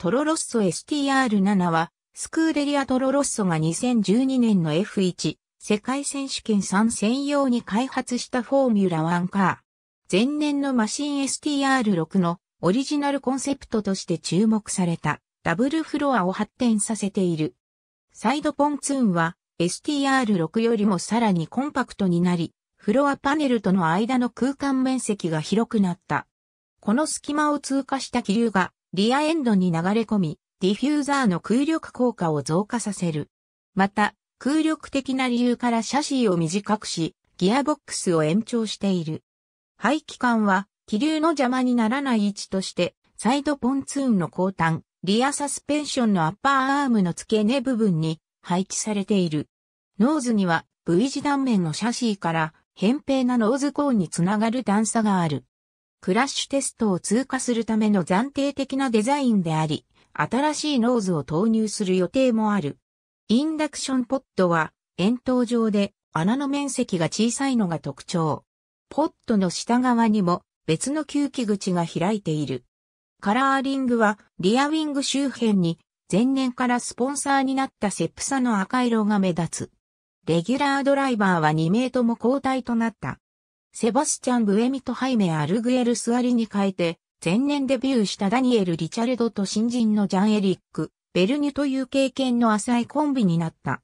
トロロッソ STR7 は、スクーデリアトロロッソが2012年の F1 世界選手権3専用に開発したフォーミュラ1カー。前年のマシン STR6 のオリジナルコンセプトとして注目されたダブルフロアを発展させている。サイドポンツーンは STR6 よりもさらにコンパクトになり、フロアパネルとの間の空間面積が広くなった。この隙間を通過した気流がリアエンドに流れ込み、ディフューザーの空力効果を増加させる。また、空力的な理由からシャシーを短くし、ギアボックスを延長している。排気管は、気流の邪魔にならない位置として、サイドポンツーンの後端、リアサスペンションのアッパーアームの付け根部分に配置されている。ノーズには V 字断面のシャシーから扁平なノーズコーンにつながる段差がある。クラッシュテストを通過するための暫定的なデザインであり、新しいノーズを投入する予定もある。インダクションポッドは、円筒状で穴の面積が小さいのが特徴。ポットの下側にも別の吸気口が開いている。カラーリングはリアウィング周辺に前年からスポンサーになったセプサの赤色が目立つ。レギュラードライバーは2名とも交代となった。セバスチャン・ブエミとハイメ・アルグエル・スアリに変えて、前年デビューしたダニエル・リチャルドと新人のジャン・エリック、ベルニュという経験の浅いコンビになった。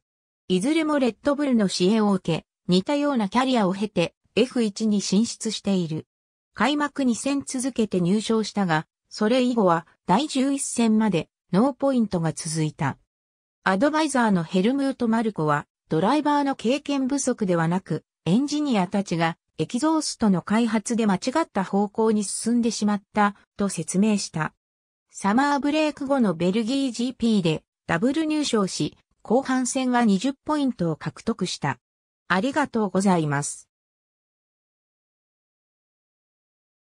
いずれもレッドブルの支援を受け、似たようなキャリアを経て F1 に進出している。開幕2戦続けて入賞したが、それ以後は第11戦までノーポイントが続いた。アドバイザーのヘルムート・マルコは、ドライバーの経験不足ではなく、エンジニアたちがエキゾーストの開発で間違った方向に進んでしまったと説明した。サマーブレイク後のベルギー GP でダブル入賞し、後半戦は20ポイントを獲得した。ありがとうございます。